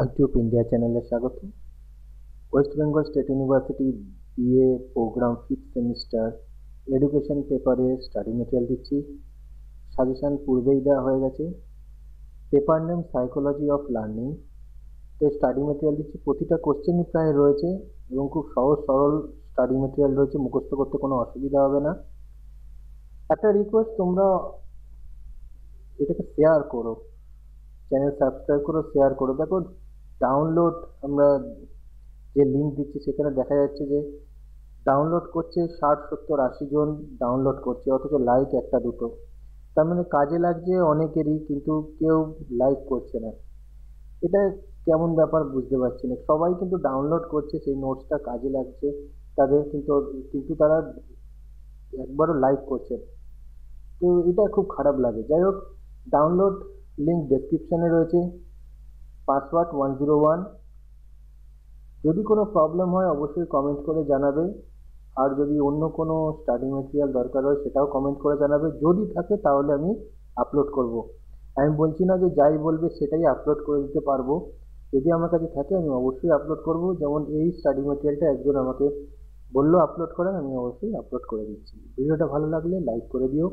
আইটিউপ India চ্যানেলে স্বাগত West Bengal state university BA programme fifth semester education পেপারে study material দিচ্ছি সাজেশান পূর্বেই দেওয়া হয়ে গেছে paper name psychology of learning তো স্টাডি মেটেরিয়াল দিচ্ছি প্রতিটা কোশ্চেনই প্রায় রয়েছে এবং খুব সহজ সরল স্টাডি মেটেরিয়াল রয়েছে মুখস্থ করতে কোনো অসুবিধা হবে না একটা রিকোয়েস্ট তোমরা এটাকে শেয়ার করো চ্যানেল সাবস্ক্রাইব করো শেয়ার করো দেখো ডাউনলোড আমরা যে লিঙ্ক দিচ্ছি সেখানে দেখা যাচ্ছে যে ডাউনলোড করছে ষাট সত্তর আশি জন ডাউনলোড করছে অথচ লাইক একটা দুটো তার মানে কাজে লাগছে অনেকেরই কিন্তু কেউ লাইক করছে না এটা কেমন ব্যাপার বুঝতে পারছি না সবাই কিন্তু ডাউনলোড করছে সেই নোটসটা কাজে লাগছে তাদের কিন্তু কিন্তু তারা একবারও লাইক করছে তো এটা খুব খারাপ লাগে যাই হোক ডাউনলোড লিঙ্ক ডেসক্রিপশানে রয়েছে পাসওয়ার্ড ওয়ান জিরো ওয়ান যদি কোনো প্রবলেম হয় অবশ্যই কমেন্ট করে জানাবে আর যদি অন্য কোনো স্টাডি মেটেরিয়াল দরকার হয় সেটাও কমেন্ট করে জানাবে যদি থাকে তাহলে আমি আপলোড করব। আমি বলছি না যে যাই বলবে সেটাই আপলোড করে দিতে পারবো যদি আমার কাছে থাকে আমি অবশ্যই আপলোড করব যেমন এই স্টাডি মেটেরিয়ালটা একজন আমাকে বললো আপলোড করার আমি অবশ্যই আপলোড করে দিচ্ছি ভিডিওটা ভালো লাগলে লাইক করে দিও